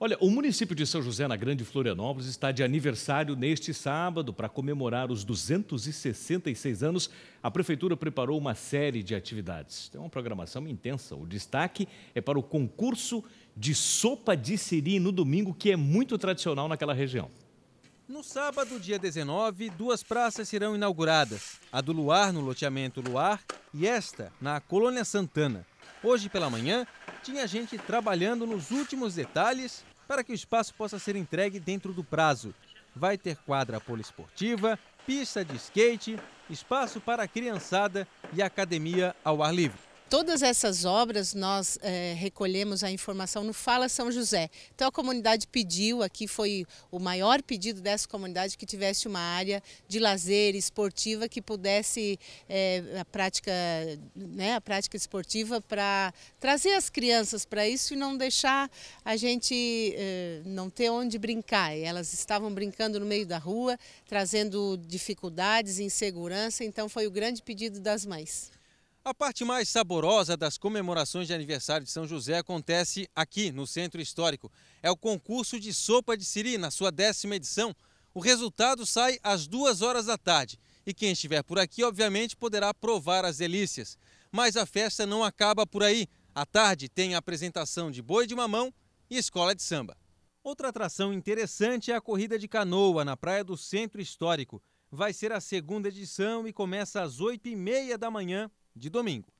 Olha, o município de São José, na Grande Florianópolis, está de aniversário neste sábado. Para comemorar os 266 anos, a Prefeitura preparou uma série de atividades. Tem uma programação intensa. O destaque é para o concurso de sopa de siri no domingo, que é muito tradicional naquela região. No sábado, dia 19, duas praças serão inauguradas: a do Luar, no loteamento Luar, e esta, na Colônia Santana. Hoje pela manhã, tinha gente trabalhando nos últimos detalhes para que o espaço possa ser entregue dentro do prazo. Vai ter quadra poliesportiva, pista de skate, espaço para a criançada e academia ao ar livre. Todas essas obras nós é, recolhemos a informação no Fala São José. Então a comunidade pediu, aqui foi o maior pedido dessa comunidade, que tivesse uma área de lazer esportiva que pudesse é, a, prática, né, a prática esportiva para trazer as crianças para isso e não deixar a gente é, não ter onde brincar. E elas estavam brincando no meio da rua, trazendo dificuldades, insegurança, então foi o grande pedido das mães. A parte mais saborosa das comemorações de aniversário de São José acontece aqui no Centro Histórico. É o concurso de sopa de siri, na sua décima edição. O resultado sai às duas horas da tarde e quem estiver por aqui, obviamente, poderá provar as delícias. Mas a festa não acaba por aí. À tarde tem a apresentação de boi de mamão e escola de samba. Outra atração interessante é a corrida de canoa na praia do Centro Histórico vai ser a segunda edição e começa às 8h30 da manhã de domingo.